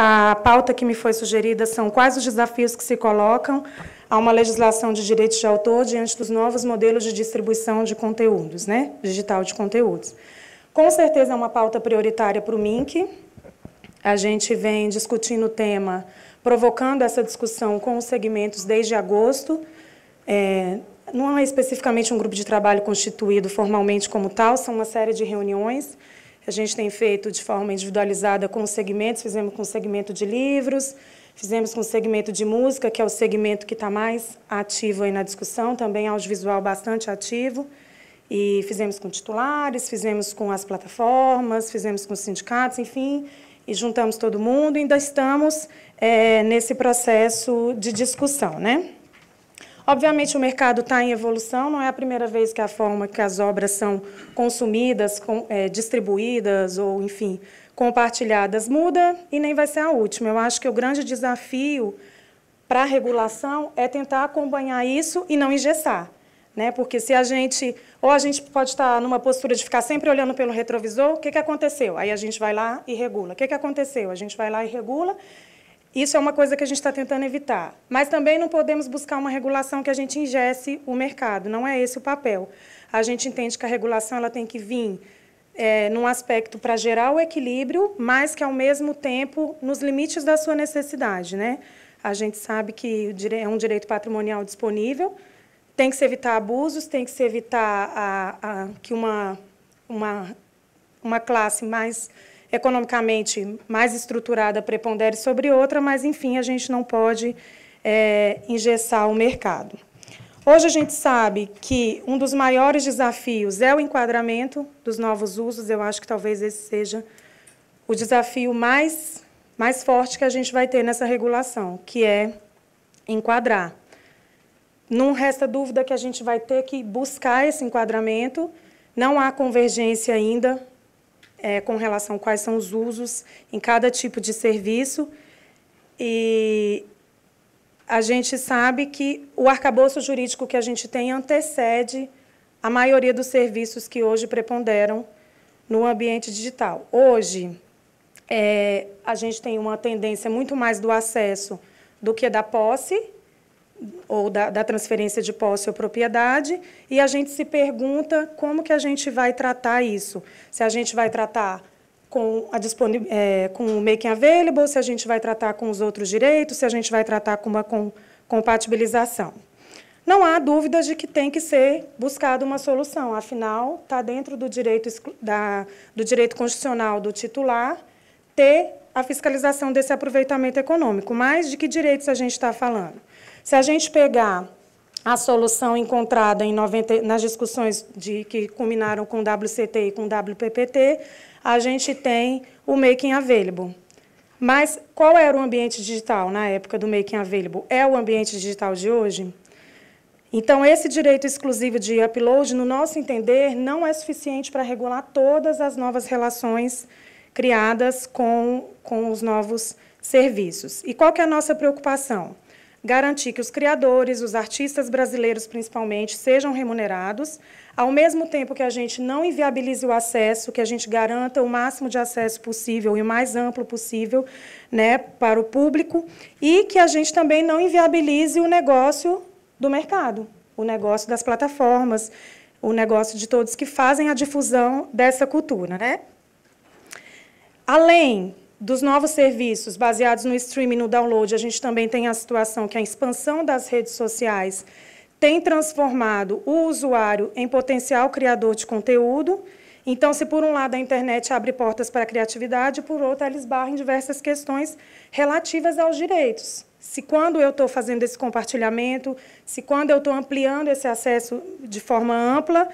a pauta que me foi sugerida são quais os desafios que se colocam a uma legislação de direitos de autor diante dos novos modelos de distribuição de conteúdos, né? digital de conteúdos. Com certeza é uma pauta prioritária para o MINC. A gente vem discutindo o tema, provocando essa discussão com os segmentos desde agosto. É, não é especificamente um grupo de trabalho constituído formalmente como tal, são uma série de reuniões a gente tem feito de forma individualizada com segmentos, fizemos com o segmento de livros, fizemos com o segmento de música, que é o segmento que está mais ativo aí na discussão, também audiovisual bastante ativo. E fizemos com titulares, fizemos com as plataformas, fizemos com os sindicatos, enfim, e juntamos todo mundo. Ainda estamos é, nesse processo de discussão, né? Obviamente o mercado está em evolução, não é a primeira vez que a forma que as obras são consumidas, com, é, distribuídas ou, enfim, compartilhadas muda e nem vai ser a última. Eu acho que o grande desafio para a regulação é tentar acompanhar isso e não engessar. Né? Porque se a gente, ou a gente pode estar tá numa postura de ficar sempre olhando pelo retrovisor, o que, que aconteceu? Aí a gente vai lá e regula. O que, que aconteceu? A gente vai lá e regula, isso é uma coisa que a gente está tentando evitar. Mas também não podemos buscar uma regulação que a gente ingesse o mercado, não é esse o papel. A gente entende que a regulação ela tem que vir é, num aspecto para gerar o equilíbrio, mas que, ao mesmo tempo, nos limites da sua necessidade. Né? A gente sabe que é um direito patrimonial disponível, tem que se evitar abusos, tem que se evitar a, a, que uma, uma, uma classe mais economicamente mais estruturada prepondere sobre outra, mas, enfim, a gente não pode é, engessar o mercado. Hoje a gente sabe que um dos maiores desafios é o enquadramento dos novos usos, eu acho que talvez esse seja o desafio mais, mais forte que a gente vai ter nessa regulação, que é enquadrar. Não resta dúvida que a gente vai ter que buscar esse enquadramento, não há convergência ainda é, com relação a quais são os usos em cada tipo de serviço. E a gente sabe que o arcabouço jurídico que a gente tem antecede a maioria dos serviços que hoje preponderam no ambiente digital. Hoje, é, a gente tem uma tendência muito mais do acesso do que da posse, ou da, da, transferência de posse ou propriedade, e a gente se pergunta como que a gente vai tratar isso. Se a gente vai tratar com, a disponível, é, com o making available, se a gente vai tratar com os outros direitos, se a gente vai tratar com uma com, compatibilização. Não há dúvidas de que tem que ser buscada uma solução, afinal, está dentro do direito, da, do direito constitucional do titular ter a fiscalização desse aproveitamento econômico. Mas de que direitos a gente está falando? Se a gente pegar a solução encontrada 90, nas discussões de, que culminaram com WCT e com o WPPT, a gente tem o Making Available. Mas qual era o ambiente digital na época do Making Available? É o ambiente digital de hoje? Então, esse direito exclusivo de upload, no nosso entender, não é suficiente para regular todas as novas relações criadas com, com os novos serviços. E qual que é a nossa preocupação? garantir que os criadores, os artistas brasileiros principalmente, sejam remunerados, ao mesmo tempo que a gente não inviabilize o acesso, que a gente garanta o máximo de acesso possível e o mais amplo possível né, para o público, e que a gente também não inviabilize o negócio do mercado, o negócio das plataformas, o negócio de todos que fazem a difusão dessa cultura. Né? Além dos novos serviços baseados no streaming e no download, a gente também tem a situação que a expansão das redes sociais tem transformado o usuário em potencial criador de conteúdo. Então, se por um lado a internet abre portas para a criatividade, por outro ela esbarra diversas questões relativas aos direitos. Se quando eu estou fazendo esse compartilhamento, se quando eu estou ampliando esse acesso de forma ampla,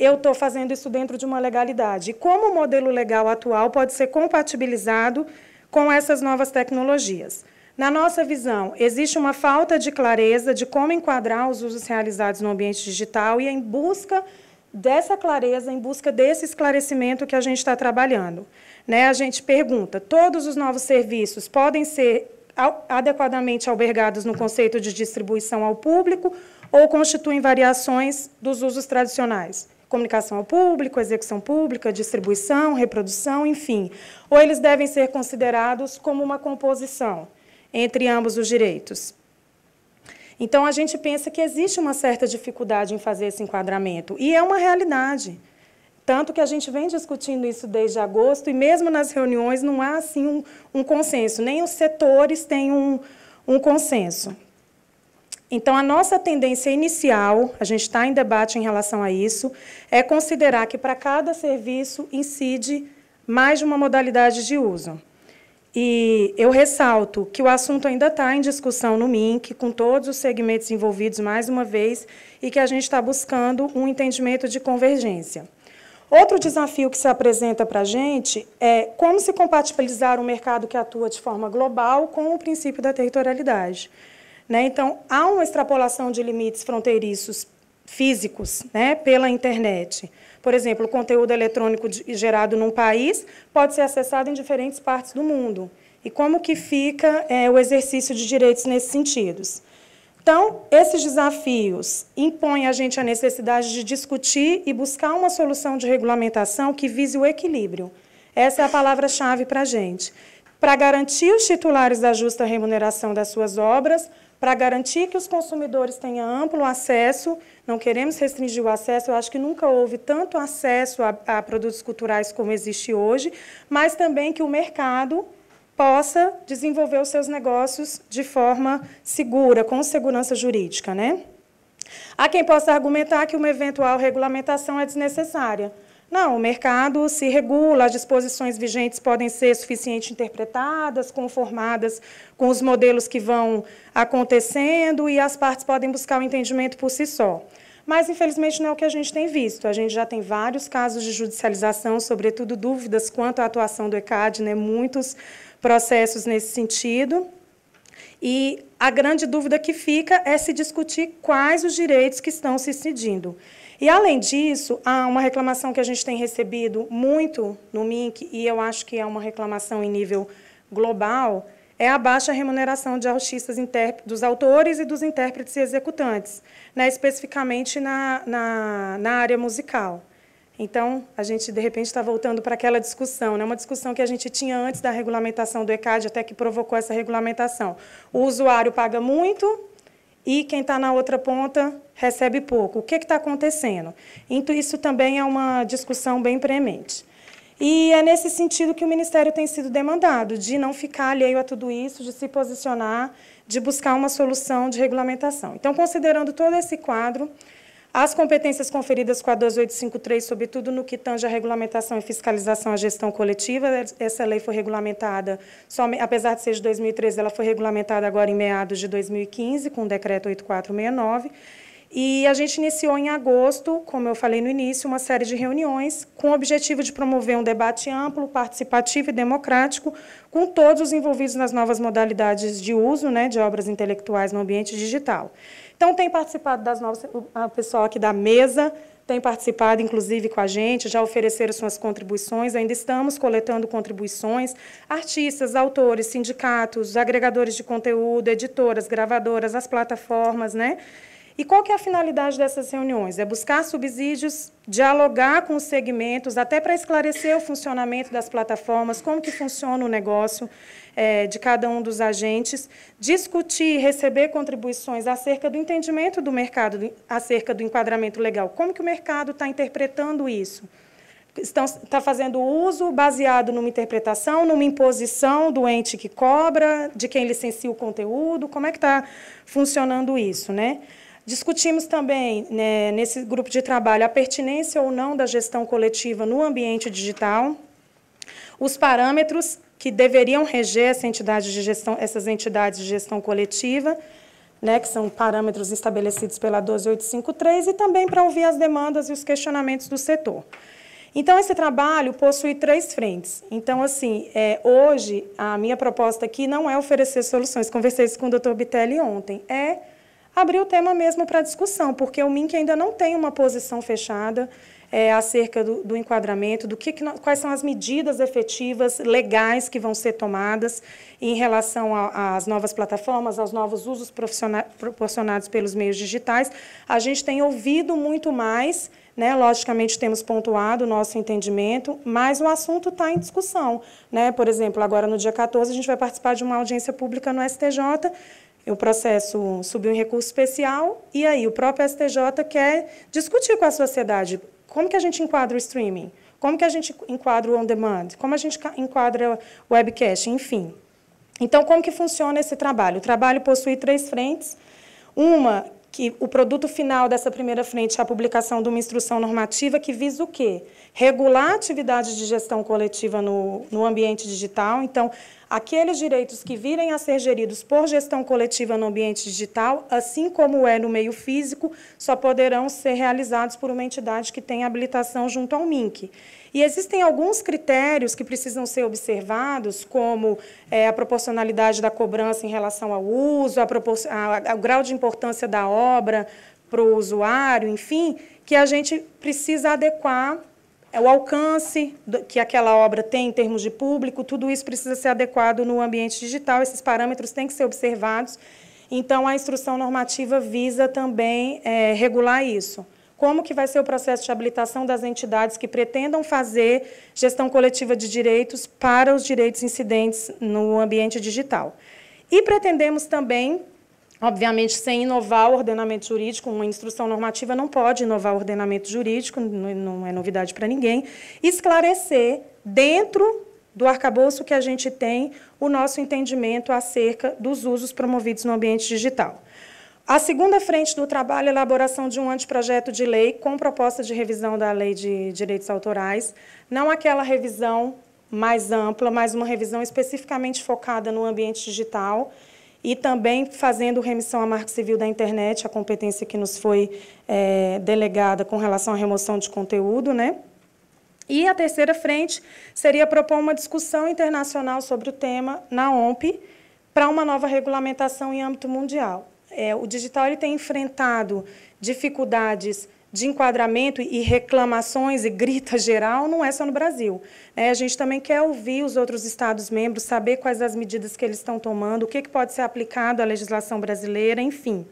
eu estou fazendo isso dentro de uma legalidade. E como o modelo legal atual pode ser compatibilizado com essas novas tecnologias? Na nossa visão, existe uma falta de clareza de como enquadrar os usos realizados no ambiente digital e é em busca dessa clareza, em busca desse esclarecimento que a gente está trabalhando. Né? A gente pergunta: todos os novos serviços podem ser adequadamente albergados no conceito de distribuição ao público ou constituem variações dos usos tradicionais? comunicação ao público, execução pública, distribuição, reprodução, enfim. Ou eles devem ser considerados como uma composição entre ambos os direitos. Então, a gente pensa que existe uma certa dificuldade em fazer esse enquadramento, e é uma realidade. Tanto que a gente vem discutindo isso desde agosto, e mesmo nas reuniões não há assim um, um consenso, nem os setores têm um, um consenso. Então, a nossa tendência inicial, a gente está em debate em relação a isso, é considerar que para cada serviço incide mais de uma modalidade de uso. E eu ressalto que o assunto ainda está em discussão no MINC, com todos os segmentos envolvidos, mais uma vez, e que a gente está buscando um entendimento de convergência. Outro desafio que se apresenta para a gente é como se compatibilizar um mercado que atua de forma global com o princípio da territorialidade. Né? Então, há uma extrapolação de limites fronteiriços físicos né, pela internet. Por exemplo, o conteúdo eletrônico gerado num país pode ser acessado em diferentes partes do mundo. E como que fica é, o exercício de direitos nesses sentidos? Então, esses desafios impõem a gente a necessidade de discutir e buscar uma solução de regulamentação que vise o equilíbrio. Essa é a palavra-chave para a gente. Para garantir os titulares da justa remuneração das suas obras, para garantir que os consumidores tenham amplo acesso, não queremos restringir o acesso, eu acho que nunca houve tanto acesso a, a produtos culturais como existe hoje, mas também que o mercado possa desenvolver os seus negócios de forma segura, com segurança jurídica. Né? Há quem possa argumentar que uma eventual regulamentação é desnecessária, não, o mercado se regula, as disposições vigentes podem ser suficientemente interpretadas, conformadas com os modelos que vão acontecendo e as partes podem buscar o entendimento por si só. Mas, infelizmente, não é o que a gente tem visto. A gente já tem vários casos de judicialização, sobretudo dúvidas quanto à atuação do ECAD, né? muitos processos nesse sentido. E a grande dúvida que fica é se discutir quais os direitos que estão se cedindo. E, além disso, há uma reclamação que a gente tem recebido muito no MINC, e eu acho que é uma reclamação em nível global, é a baixa remuneração de artistas dos autores e dos intérpretes e executantes, né, especificamente na, na, na área musical. Então, a gente, de repente, está voltando para aquela discussão, né? uma discussão que a gente tinha antes da regulamentação do ECAD, até que provocou essa regulamentação. O usuário paga muito e quem está na outra ponta recebe pouco. O que está acontecendo? Então, isso também é uma discussão bem premente. E é nesse sentido que o Ministério tem sido demandado, de não ficar alheio a tudo isso, de se posicionar, de buscar uma solução de regulamentação. Então, considerando todo esse quadro, as competências conferidas com a 12853, sobretudo no que tange a regulamentação e fiscalização à gestão coletiva, essa lei foi regulamentada, apesar de ser de 2013, ela foi regulamentada agora em meados de 2015, com o decreto 8469, e a gente iniciou em agosto, como eu falei no início, uma série de reuniões com o objetivo de promover um debate amplo, participativo e democrático com todos os envolvidos nas novas modalidades de uso né, de obras intelectuais no ambiente digital. Então, tem participado das novas. O pessoal aqui da mesa tem participado, inclusive, com a gente, já ofereceram suas contribuições, ainda estamos coletando contribuições. Artistas, autores, sindicatos, agregadores de conteúdo, editoras, gravadoras, as plataformas, né? E qual que é a finalidade dessas reuniões? É buscar subsídios, dialogar com os segmentos, até para esclarecer o funcionamento das plataformas, como que funciona o negócio é, de cada um dos agentes, discutir, receber contribuições acerca do entendimento do mercado, acerca do enquadramento legal, como que o mercado está interpretando isso. Estão, está fazendo uso baseado numa interpretação, numa imposição do ente que cobra, de quem licencia o conteúdo, como é que está funcionando isso, né? Discutimos também, né, nesse grupo de trabalho, a pertinência ou não da gestão coletiva no ambiente digital, os parâmetros que deveriam reger essa entidade de gestão, essas entidades de gestão coletiva, né, que são parâmetros estabelecidos pela 12853, e também para ouvir as demandas e os questionamentos do setor. Então, esse trabalho possui três frentes. Então, assim, é, hoje, a minha proposta aqui não é oferecer soluções. Conversei isso com o doutor Bitelli ontem. É abrir o tema mesmo para discussão, porque o MINC ainda não tem uma posição fechada é, acerca do, do, enquadramento, do que, que nós, quais são as medidas efetivas, legais que vão ser tomadas em relação às novas plataformas, aos novos usos proporcionados pelos meios digitais. A gente tem ouvido muito mais né, logicamente, temos pontuado o nosso entendimento, mas o assunto está em discussão. Né? Por exemplo, agora no dia 14, a gente vai participar de uma audiência pública no STJ o processo subiu em recurso especial e aí o próprio STJ quer discutir com a sociedade como que a gente enquadra o streaming, como que a gente enquadra o on-demand, como a gente enquadra o webcast, enfim. Então, como que funciona esse trabalho? O trabalho possui três frentes. Uma, que o produto final dessa primeira frente é a publicação de uma instrução normativa que visa o quê? regular atividades de gestão coletiva no, no ambiente digital. Então, aqueles direitos que virem a ser geridos por gestão coletiva no ambiente digital, assim como é no meio físico, só poderão ser realizados por uma entidade que tem habilitação junto ao MINC. E existem alguns critérios que precisam ser observados, como é, a proporcionalidade da cobrança em relação ao uso, a a, a, o grau de importância da obra para o usuário, enfim, que a gente precisa adequar é o alcance que aquela obra tem em termos de público, tudo isso precisa ser adequado no ambiente digital, esses parâmetros têm que ser observados. Então, a instrução normativa visa também é, regular isso. Como que vai ser o processo de habilitação das entidades que pretendam fazer gestão coletiva de direitos para os direitos incidentes no ambiente digital. E pretendemos também Obviamente, sem inovar o ordenamento jurídico, uma instrução normativa não pode inovar o ordenamento jurídico, não é, é novidade para ninguém, esclarecer dentro do arcabouço que a gente tem o nosso entendimento acerca dos usos promovidos no ambiente digital. A segunda frente do trabalho é a elaboração de um anteprojeto de lei com proposta de revisão da Lei de Direitos Autorais, não aquela revisão mais ampla, mas uma revisão especificamente focada no ambiente digital, e também fazendo remissão à marca civil da internet, a competência que nos foi é, delegada com relação à remoção de conteúdo, né? E a terceira frente seria propor uma discussão internacional sobre o tema na OMP para uma nova regulamentação em âmbito mundial. É, o digital ele tem enfrentado dificuldades de enquadramento e reclamações e grita geral não é só no Brasil. É, a gente também quer ouvir os outros Estados-membros, saber quais as medidas que eles estão tomando, o que, que pode ser aplicado à legislação brasileira, enfim.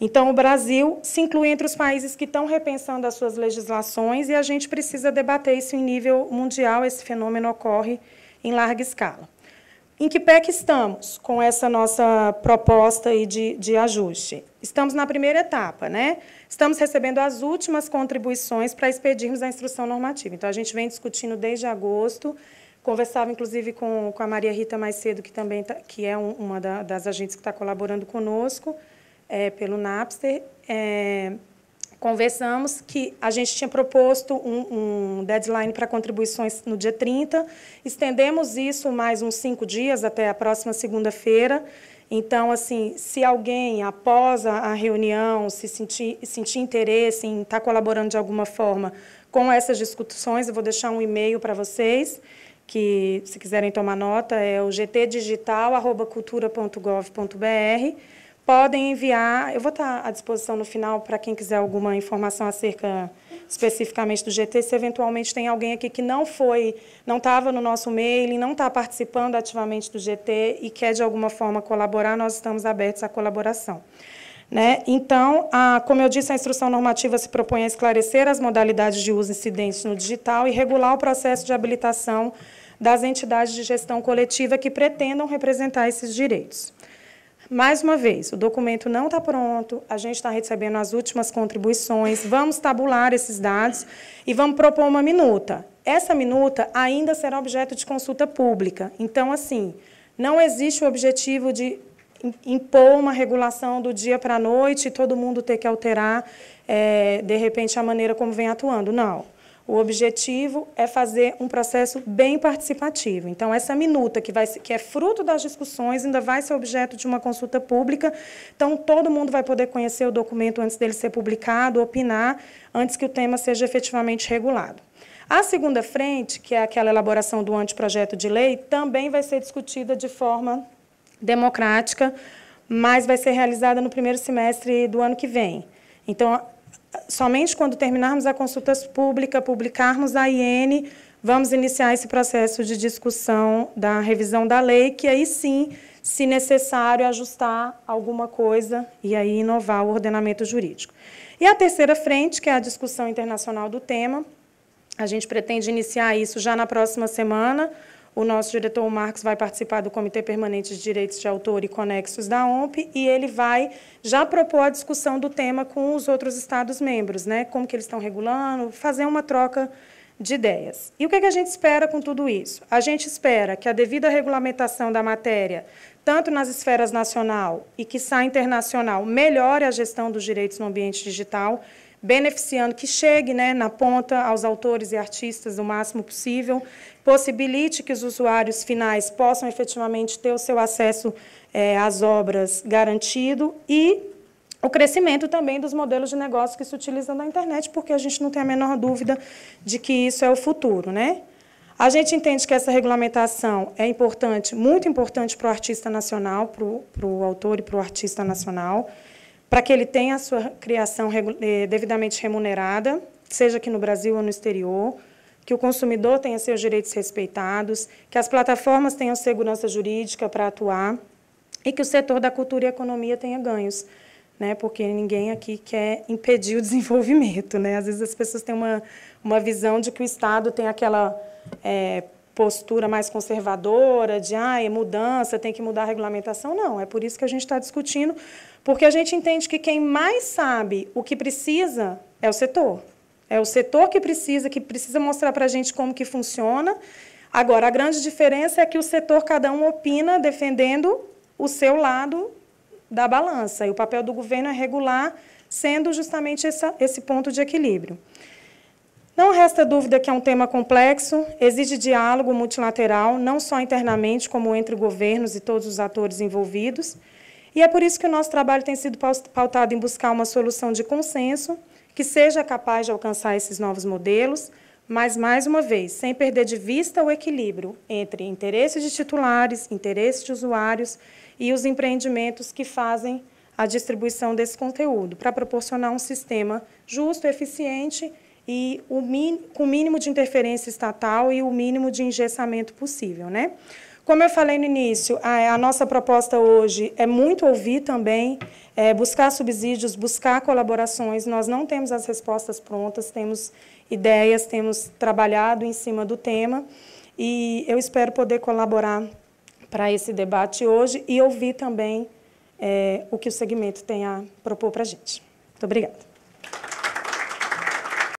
Então, o Brasil se inclui entre os países que estão repensando as suas legislações e a gente precisa debater isso em nível mundial. Esse fenômeno ocorre em larga escala. Em que pé que estamos com essa nossa proposta aí de, de ajuste? Estamos na primeira etapa, né? Estamos recebendo as últimas contribuições para expedirmos a instrução normativa. Então, a gente vem discutindo desde agosto, conversava inclusive com, com a Maria Rita mais cedo, que também tá, que é um, uma da, das agentes que está colaborando conosco é, pelo Napster. É, conversamos que a gente tinha proposto um, um deadline para contribuições no dia 30, estendemos isso mais uns cinco dias até a próxima segunda-feira. Então, assim, se alguém, após a, reunião, se sentir, sentir interesse em estar tá colaborando de alguma forma com essas discussões, eu vou deixar um e-mail para vocês, que, se quiserem tomar nota, é o gtdigital.cultura.gov.br podem enviar. Eu vou estar à disposição no final para quem quiser alguma informação acerca especificamente do GT, se eventualmente tem alguém aqui que não foi, não estava no nosso mailing, não está participando ativamente do GT e quer de alguma forma colaborar, nós estamos abertos à colaboração. Né? Então, a, como eu disse, a instrução normativa se propõe a esclarecer as modalidades de uso incidentes no digital e regular o processo de habilitação das entidades de gestão coletiva que pretendam representar esses direitos. Mais uma vez, o documento não está pronto, a gente está recebendo as últimas contribuições, vamos tabular esses dados e vamos propor uma minuta. Essa minuta ainda será objeto de consulta pública. Então, assim, não existe o objetivo de impor uma regulação do dia para a noite e todo mundo ter que alterar, é, de repente, a maneira como vem atuando. Não. O objetivo é fazer um processo bem participativo. Então, essa minuta que, vai, que é fruto das discussões ainda vai ser objeto de uma consulta pública. Então, todo mundo vai poder conhecer o documento antes dele ser publicado, opinar, antes que o tema seja efetivamente regulado. A segunda frente, que é aquela elaboração do anteprojeto de lei, também vai ser discutida de forma democrática, mas vai ser realizada no primeiro semestre do ano que vem. Então, somente quando terminarmos a consulta pública, publicarmos a IN, vamos iniciar esse processo de discussão da revisão da lei, que aí sim, se necessário, ajustar alguma coisa e aí inovar o ordenamento jurídico. E a terceira frente, que é a discussão internacional do tema, a gente pretende iniciar isso já na próxima semana, o nosso diretor Marcos vai participar do Comitê Permanente de Direitos de Autor e Conexos da OMP e ele vai já propor a discussão do tema com os outros Estados-membros, né? como que eles estão regulando, fazer uma troca de ideias. E o que, é que a gente espera com tudo isso? A gente espera que a devida regulamentação da matéria, tanto nas esferas nacional e, que saia internacional, melhore a gestão dos direitos no ambiente digital, beneficiando, que chegue né, na ponta aos autores e artistas o máximo possível, possibilite que os usuários finais possam efetivamente ter o seu acesso é, às obras garantido e o crescimento também dos modelos de negócio que se utilizam na internet, porque a gente não tem a menor dúvida de que isso é o futuro, né? A gente entende que essa regulamentação é importante, muito importante para o artista nacional, para o, para o autor e para o artista nacional para que ele tenha a sua criação eh, devidamente remunerada, seja aqui no Brasil ou no exterior, que o consumidor tenha seus direitos respeitados, que as plataformas tenham segurança jurídica para atuar e que o setor da cultura e economia tenha ganhos, né? Porque ninguém aqui quer impedir o desenvolvimento, né? Às vezes as pessoas têm uma uma visão de que o Estado tem aquela é, postura mais conservadora de ah, é mudança, tem que mudar a regulamentação. Não, é por isso que a gente está discutindo, porque a gente entende que quem mais sabe o que precisa é o setor. É o setor que precisa, que precisa mostrar para a gente como que funciona. Agora, a grande diferença é que o setor, cada um opina defendendo o seu lado da balança. E o papel do governo é regular, sendo justamente essa, esse ponto de equilíbrio. Não resta dúvida que é um tema complexo, exige diálogo multilateral, não só internamente, como entre governos e todos os atores envolvidos. E é por isso que o nosso trabalho tem sido pautado em buscar uma solução de consenso que seja capaz de alcançar esses novos modelos, mas, mais uma vez, sem perder de vista o equilíbrio entre interesses de titulares, interesses de usuários e os empreendimentos que fazem a distribuição desse conteúdo, para proporcionar um sistema justo, eficiente e e o com o mínimo de interferência estatal e o mínimo de engessamento possível, né? Como eu falei no início, a, a nossa proposta hoje é muito ouvir também, é, buscar subsídios, buscar colaborações. Nós não temos as respostas prontas, temos ideias, temos trabalhado em cima do tema e eu espero poder colaborar para esse debate hoje e ouvir também é, o que o segmento tem a propor para a gente. Muito obrigada.